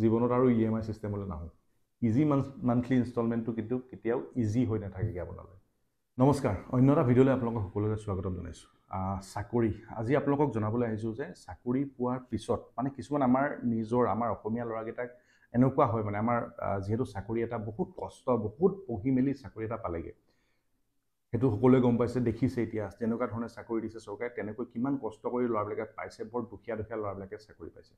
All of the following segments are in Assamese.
জীৱনত আৰু ই এম আই চিষ্টেমলৈ নাহোঁ ইজি মান্থ মান্থলি ইনষ্টলমেণ্টটো কিন্তু কেতিয়াও ইজি হৈ নাথাকেগৈ আপোনালৈ নমস্কাৰ অন্য এটা ভিডিঅ'লৈ আপোনালোকক সকলোকে স্বাগতম জনাইছোঁ চাকৰি আজি আপোনালোকক জনাবলৈ আহিছোঁ যে চাকৰি পোৱাৰ পিছত মানে কিছুমান আমাৰ নিজৰ আমাৰ অসমীয়া ল'ৰাকেইটাক এনেকুৱা হয় মানে আমাৰ যিহেতু চাকৰি এটা বহুত কষ্ট বহুত পঢ়ি মেলি চাকৰি এটা পালেগৈ সেইটো সকলোৱে গম পাইছে দেখিছে এতিয়া তেনেকুৱা ধৰণে চাকৰি দিছে চৰকাৰে তেনেকৈ কিমান কষ্ট কৰি ল'ৰাবিলাকে পাইছে বৰ দুখীয়া দুখীয়া ল'ৰাবিলাকে চাকৰি পাইছে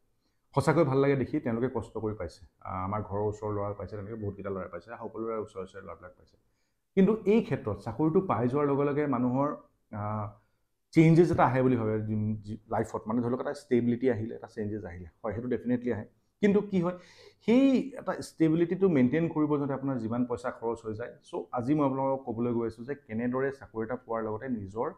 সঁচাকৈ ভাল লাগে দেখি তেওঁলোকে কষ্ট কৰি পাইছে আমাৰ ঘৰৰ ওচৰৰ ল'ৰা পাইছে তেওঁলোকে বহুতকেইটা ল'ৰাই পাইছে সকলো ল'ৰাই ওচৰে ওচৰে ল'ৰাবিলাক পাইছে কিন্তু এই ক্ষেত্ৰত চাকৰিটো পাই যোৱাৰ লগে লগে মানুহৰ চেইঞ্জেছ এটা আহে বুলি ভাবে লাইফত মানে ধৰি লওক এটা ষ্টেবিলিটি আহিলে এটা চেইঞ্জেছ আহিলে হয় সেইটো ডেফিনেটলি আহে কিন্তু কি হয় সেই এটা ষ্টেবিলিটিটো মেইনটেইন কৰিব যাতে আপোনাৰ যিমান পইচা খৰচ হৈ যায় চ' আজি মই আপোনালোকক ক'বলৈ গৈ আছোঁ যে কেনেদৰে চাকৰি এটা পোৱাৰ লগতে নিজৰ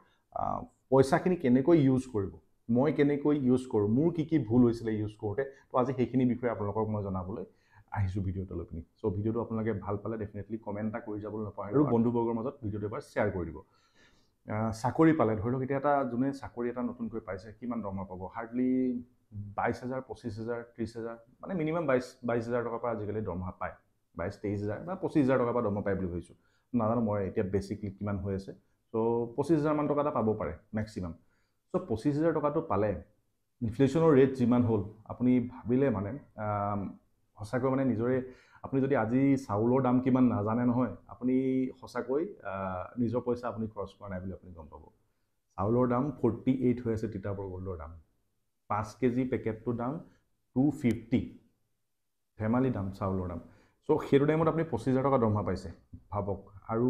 পইচাখিনি কেনেকৈ ইউজ কৰিব মই কেনেকৈ ইউজ কৰোঁ মোৰ কি কি ভুল হৈছিলে ইউজ কৰোঁতে ত' আজি সেইখিনি বিষয়ে আপোনালোকক মই জনাবলৈ আহিছোঁ ভিডিঅ'টো লৈ পিনি চ' ভিডিঅ'টো আপোনালোকে ভাল পালে ডেফিনেটলি কমেণ্ট এটা কৰি যাবলৈ নাপায় আৰু বন্ধুবৰ্গৰ মাজত ভিডিঅ'টো এবাৰ শ্বেয়াৰ কৰি দিব চাকৰি পালে ধৰি লওক এতিয়া এটা যোনে চাকৰি এটা নতুনকৈ পাইছে কিমান দৰমহা পাব হাৰ্ডলি বাইছ হাজাৰ পঁচিছ হেজাৰ ত্ৰিছ হেজাৰ মানে মিনিমাম বাইছ বাইছ হাজাৰ টকাৰ পৰা আজিকালি দৰমহা পায় বাইছ তেইছ হাজাৰ বা পঁচিছ হাজাৰ টকাৰ পৰা দৰমহা পায় বুলি ভাবিছোঁ নাজানো মই এতিয়া বেচিকলি কিমান হৈ আছে ত' পঁচিছ হাজাৰমান টকা এটা পাব পাৰে মেক্সিমাম চ' পঁচিছ হাজাৰ টকাটো পালে ইনফ্লেশ্যনৰ ৰেট যিমান হ'ল আপুনি ভাবিলে মানে সঁচাকৈ মানে নিজৰে আপুনি যদি আজি চাউলৰ দাম কিমান নাজানে নহয় আপুনি সঁচাকৈ নিজৰ পইচা আপুনি খৰচ কৰা নাই বুলি আপুনি গম পাব চাউলৰ দাম ফৰ্টি এইট হৈ আছে তিতাবৰ গোল্ডৰ দাম পাঁচ কেজি পেকেটটোৰ দাম টু ফিফটি ধেমালি দাম চাউলৰ দাম চ' সেইটো টাইমত আপুনি পঁচিছ হাজাৰ টকা দৰমহা পাইছে ভাবক আৰু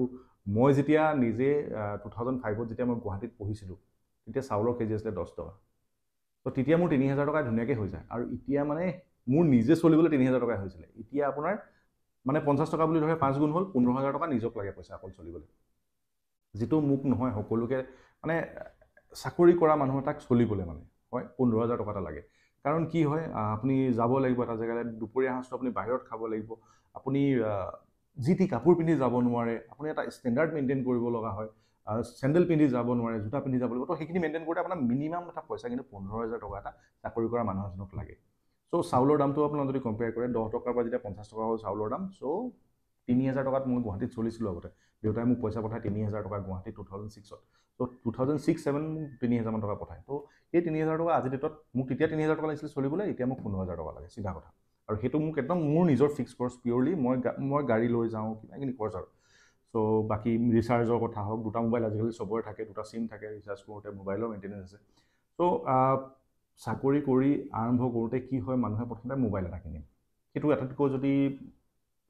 মই যেতিয়া নিজে টু থাউজেণ্ড ফাইভত যেতিয়া মই গুৱাহাটীত পঢ়িছিলোঁ এতিয়া চাউলৰ কেজি আছিলে দহ টকা তো তেতিয়া মোৰ তিনি হাজাৰ টকাই ধুনীয়াকৈ হৈ যায় আৰু এতিয়া মানে মোৰ নিজে চলিবলৈ তিনি হাজাৰ টকা হৈছিলে এতিয়া আপোনাৰ মানে পঞ্চাছ টকা বুলি ধৰে পাঁচ গুণ হ'ল পোন্ধৰ হাজাৰ টকা নিজক লাগে পইচা অকল চলিবলৈ যিটো মোক নহয় সকলোকে মানে চাকৰি কৰা মানুহ এটাক চলিবলৈ মানে হয় পোন্ধৰ হাজাৰ টকা এটা লাগে কাৰণ কি হয় আপুনি যাব লাগিব এটা জেগালৈ দুপৰীয়া সাঁজটো আপুনি বাহিৰত খাব লাগিব আপুনি যি টি কাপোৰ পিন্ধি যাব নোৱাৰে আপুনি এটা ষ্টেণ্ডাৰ্ড মেইনটেইন কৰিব লগা হয় চেণ্ডেল পিন্ধি যাব নোৱাৰে জোতা পিন্ধি যাব লাগিব তো সেইখিনি মেইনটেইন কৰোঁতে আপোনাৰ মিনিমাম এটা পইচা কিন্তু পোন্ধৰ হাজাৰ টকা এটা চাকৰি কৰা মানুহ এজনক লাগে চ' চাউলৰ দামটো আপোনাৰ যদি কম্পেয়াৰ কৰে দহ টকাৰ পৰা যেতিয়া পঞ্চাছ টকা হ'ল চাউলৰ দাম চ' তিনি হাজাৰ টকাত মই গুৱাহাটীত চলিছিলোঁ আগতে দেউতাই মোক পইচা পঠায় তিনি হাজাৰ টকা গুৱাহাটীত টু থাউজেণ্ড ছিক্সত ত' টু থাউজেণ্ড ছিক্স ছেভেন মোক তিনি হাজাৰমান টকা পঠায় ত' সেই তিনি হাজাৰ টকা আজি ডেটত মোক তেতিয়া তিনি হাজাৰ টকা লাগিছিলে চলিবলৈ এতিয়া মোক পোন্ধৰ হাজাৰ টকা লাগে চিধা কথা আৰু সেইটো মোক একদম মোৰ নিজৰ ফিক্স কৰ্চ পিয়'ৰলি মই মই গাড়ী লৈ যাওঁ কিবাখিনি খৰচ আৰু চ' বাকী ৰিচাৰ্জৰ কথা হওক দুটা মোবাইল আজিকালি চবৰে থাকে দুটা চিম থাকে ৰিচাৰ্জ কৰোঁতে মোবাইলৰ মেইনটেনেঞ্চ আছে চ' চাকৰি কৰি আৰম্ভ কৰোঁতে কি হয় মানুহে প্ৰথমতে মোবাইল এটা কিনে সেইটো আটাইতকৈ যদি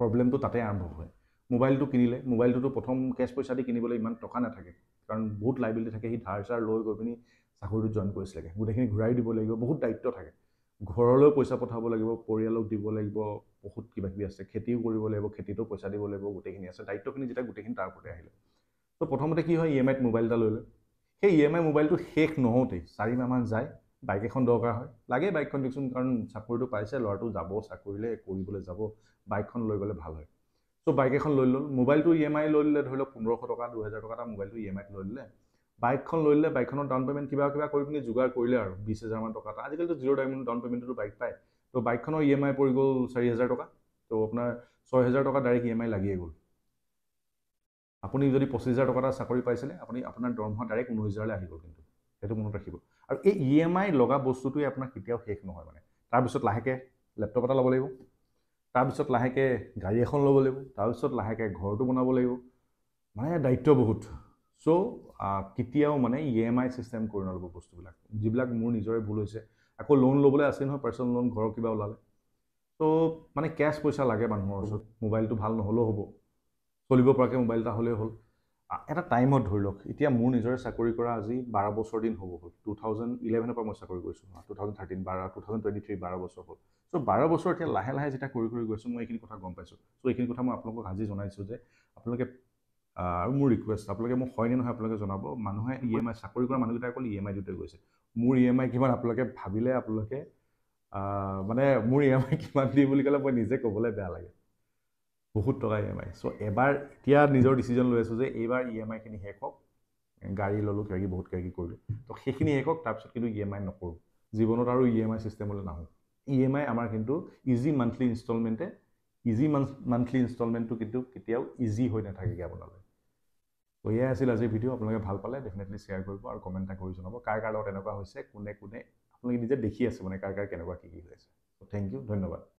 প্ৰব্লেমটো তাতে আৰম্ভ হয় মোবাইলটো কিনিলে মোবাইলটোতো প্ৰথম কেছ পইচা দি কিনিবলৈ ইমান টকা নাথাকে কাৰণ বহুত লাইবিলিটি থাকে সি ধাৰ চাৰ লৈ গৈ পিনি চাকৰিটো জইন কৰিছিলেগৈ গোটেইখিনি ঘূৰাই দিব লাগিব বহুত দায়িত্ব থাকে ঘৰলৈ পইচা পঠাব লাগিব পৰিয়ালক দিব লাগিব বহুত কিবা কিবি আছে খেতিও কৰিব লাগিব খেতিতো পইচা দিব লাগিব গোটেইখিনি আছে দায়িত্বখিনি যেতিয়া গোটেইখিনি তাৰ ওপৰতে আহিলে ত' প্ৰথমতে কি হয় ই এম আইত মোবাইল এটা লৈ লয় সেই ই এম আই মোবাইলটো শেষ নহওঁতেই চাৰিমাহমান যায় বাইক এখন দৰকাৰ হয় লাগে বাইকখন দিয়কচোন কাৰণ চাকৰিটো পাইছে ল'ৰাটো যাব চাকৰিলে কৰিবলৈ যাব বাইকখন লৈ গ'লে ভাল হয় চ' বাইক এখন লৈ ল'লোঁ মোবাইলটো ই এম আই লৈ ল'লে ধৰি লওক পোন্ধৰশ টকা দুহেজাৰ টকা এটা মোবাইলটো ই এম আইত লৈ ল'লে বাইকখন লৈ ল'লে বাইকখনৰ ডাউন পে'মেণ্ট কিবা কিবা কৰি পিনি যোগাৰ কৰিলে আৰু বিছ হেজাৰমান টকা এটা আজিকালিতো জিৰ' ডায়মণ্ড ডাউন পে'মেণ্টটো বাইক পায় ত' বাইকখনৰ ই এম আই পৰি গ'ল চাৰি হেজাৰ টকা ত' আপোনাৰ ছয় হেজাৰ টকা ডাইৰেক্ট ই এম আই লাগিয়ে গ'ল আপুনি যদি পঁচিছ হাজাৰ টকা এটা চাকৰি পাইছিলে আপুনি আপোনাৰ দৰমহা ডাইৰেক্ট ঊনৈছ হাজাৰলৈ আহি গ'ল কিন্তু সেইটো মনত ৰাখিব আৰু এই ই এম আই লগা বস্তুটোৱে আপোনাৰ কেতিয়াও শেষ নহয় মানে তাৰপিছত লাহেকৈ লেপটপ এটা ল'ব লাগিব তাৰপিছত লাহেকৈ গাড়ী এখন ল'ব লাগিব তাৰপিছত লাহেকৈ ঘৰটো বনাব লাগিব মানে দায়িত্ব বহুত চ' কেতিয়াও মানে ই এম আই চিষ্টেম কৰি নল'ব বস্তুবিলাক যিবিলাক মোৰ নিজৰে ভুল হৈছে আকৌ লোন ল'বলৈ আছে নহয় পাৰ্চনেল লোন ঘৰৰ কিবা ওলালে ত' মানে কেচ পইচা লাগে মানুহৰ ওচৰত মোবাইলটো ভাল নহ'লেও হ'ব চলিব পৰাকৈ মোবাইল এটা হ'লেও হ'ল এটা টাইমত ধৰি লওক এতিয়া মোৰ নিজৰে চাকৰি কৰা আজি বাৰ বছৰ দিন হ'ব হ'ল টু থাউজেণ্ড ইলেভেনৰ পৰা মই চাকৰি গৈছোঁ টু থাউজেণ্ড থাৰ্টিন বাৰ টু থাউজেণ্ড টুৱেণ্টি থ্ৰী বাৰ বছৰ হ'ল চ' বাৰ বছৰ এতিয়া লাহে লাহে যেতিয়া কৰি কৰি গৈছোঁ মই এইখিনি কথা গম পাইছোঁ চ' এইখিনি কথা মই আপোনালোকক আজি জনাইছোঁ যে আপোনালোকে আৰু মোৰ ৰিকুৱেষ্ট আপোনালোকে মোক হয়নে নহয় আপোনালোকে জনাব মানুহে ই এম আই চাকৰি কৰা মানুহকেইটাই অকল ই এম আই দিওঁতে গৈছে মোৰ ই এম আই কিমান আপোনালোকে ভাবিলে আপোনালোকে মানে মোৰ ই এম আই কিমান দিয়ে বুলি ক'লে মই নিজে ক'বলৈ বেয়া লাগে বহুত টকা ই এম আই চ' এবাৰ এতিয়া নিজৰ ডিচিজন লৈ আছোঁ যে এইবাৰ ই e এম আইখিনি শেষ হওক গাড়ী ল'লোঁ কিবা কিবি বহুত কিবা কিবি কৰিলোঁ ত' সেইখিনি শেষ হওক তাৰপিছত কিন্তু ই e এম আই নকৰোঁ জীৱনত আৰু ই এম আই ছিষ্টেমলৈ নাহোঁ ই এম আই আমাৰ কিন্তু ইজি মান্থলি ইনষ্টলমেণ্টে ইজি মান্থ মান্থলি ইনষ্টলমেণ্টটো কিন্তু কেতিয়াও ইজি হৈ নাথাকেগৈ আপোনালোকে সেয়াই আছিল আজিৰ ভিডিঅ' আপোনালোকে ভাল পালে ডেফিনেটলি শ্বেয়াৰ কৰিব আৰু কমেণ্ট এটা কৰি জনাব কাৰ কাৰ লগত এনেকুৱা হৈছে কোনে কোনে আপোনালোকে নিজে দেখি আছে মানে কাৰ কাৰ কেনেকুৱা কি কি হৈ আছে থেংক ইউ ধন্যবাদ